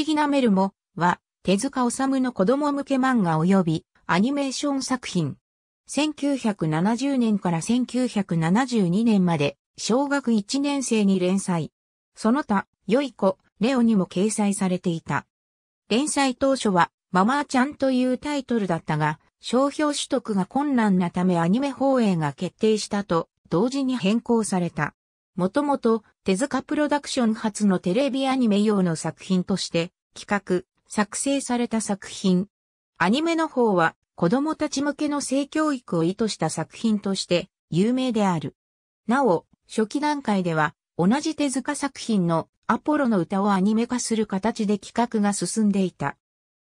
思議なメルモは手塚治虫の子供向け漫画及びアニメーション作品。1970年から1972年まで小学1年生に連載。その他、良い子、レオにも掲載されていた。連載当初はママーちゃんというタイトルだったが、商標取得が困難なためアニメ放映が決定したと同時に変更された。もともと手塚プロダクション初のテレビアニメ用の作品として企画、作成された作品。アニメの方は子供たち向けの性教育を意図した作品として有名である。なお、初期段階では同じ手塚作品のアポロの歌をアニメ化する形で企画が進んでいた。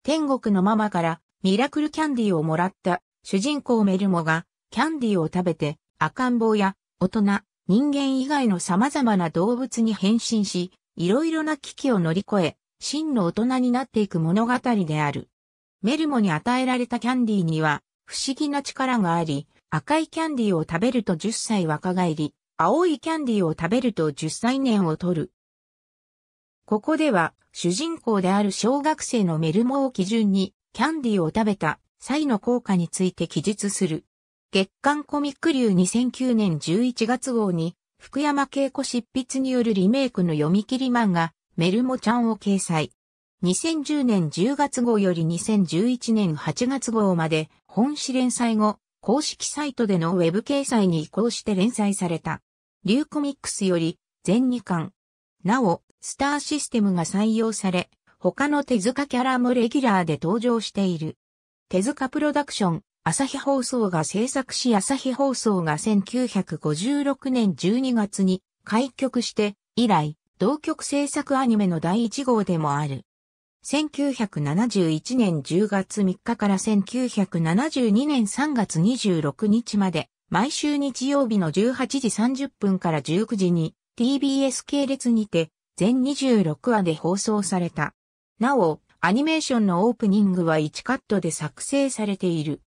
天国のママからミラクルキャンディーをもらった主人公メルモがキャンディーを食べて赤ん坊や大人、人間以外の様々な動物に変身し、いろいろな危機を乗り越え、真の大人になっていく物語である。メルモに与えられたキャンディーには、不思議な力があり、赤いキャンディーを食べると10歳若返り、青いキャンディーを食べると10歳年を取る。ここでは、主人公である小学生のメルモを基準に、キャンディーを食べた際の効果について記述する。月刊コミック流2009年11月号に、福山慶子執筆によるリメイクの読み切り漫画、メルモちゃんを掲載。2010年10月号より2011年8月号まで本誌連載後、公式サイトでのウェブ掲載に移行して連載された。リューコミックスより全2巻。なお、スターシステムが採用され、他の手塚キャラもレギュラーで登場している。手塚プロダクション、朝日放送が制作し朝日放送が1956年12月に開局して以来、同局制作アニメの第1号でもある。1971年10月3日から1972年3月26日まで、毎週日曜日の18時30分から19時に TBS 系列にて全26話で放送された。なお、アニメーションのオープニングは1カットで作成されている。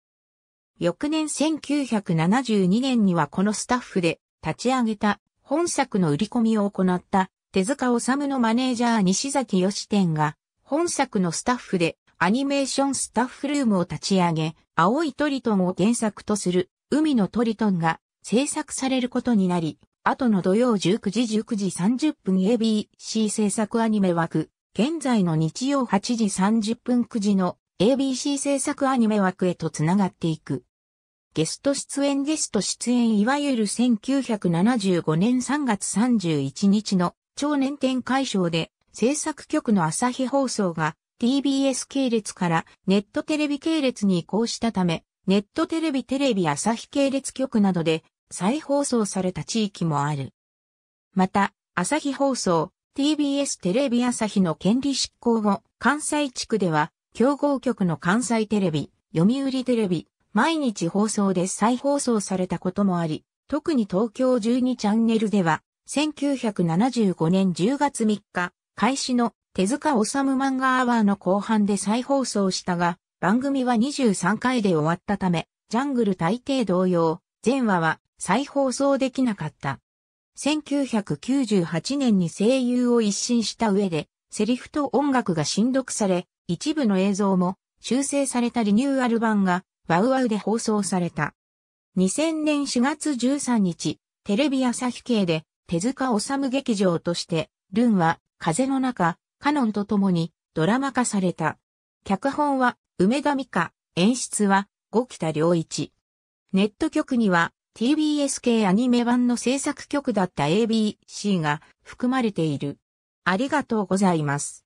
翌年1972年にはこのスタッフで立ち上げた本作の売り込みを行った手塚治虫のマネージャー西崎義典が、本作のスタッフでアニメーションスタッフルームを立ち上げ、青いトリトンを原作とする海のトリトンが制作されることになり、後の土曜19時19時30分 ABC 制作アニメ枠、現在の日曜8時30分9時の ABC 制作アニメ枠へと繋がっていく。ゲスト出演ゲスト出演いわゆる1975年3月31日の超年展解消で制作局の朝日放送が TBS 系列からネットテレビ系列に移行したため、ネットテレビテレビ朝日系列局などで再放送された地域もある。また、朝日放送、TBS テレビ朝日の権利執行後、関西地区では、競合局の関西テレビ、読売テレビ、毎日放送で再放送されたこともあり、特に東京12チャンネルでは、1975年10月3日、開始の手塚治虫漫画アワーの後半で再放送したが、番組は23回で終わったため、ジャングル大抵同様、全話は再放送できなかった。1998年に声優を一新した上で、セリフと音楽が新読され、一部の映像も修正されたリニューアル版がワウワウで放送された。2000年4月13日、テレビ朝日系で手塚治虫劇場として、ルンは、風の中、カノンと共に、ドラマ化された。脚本は、梅田美香、演出は、五北良一。ネット局には、TBS 系アニメ版の制作局だった ABC が含まれている。ありがとうございます。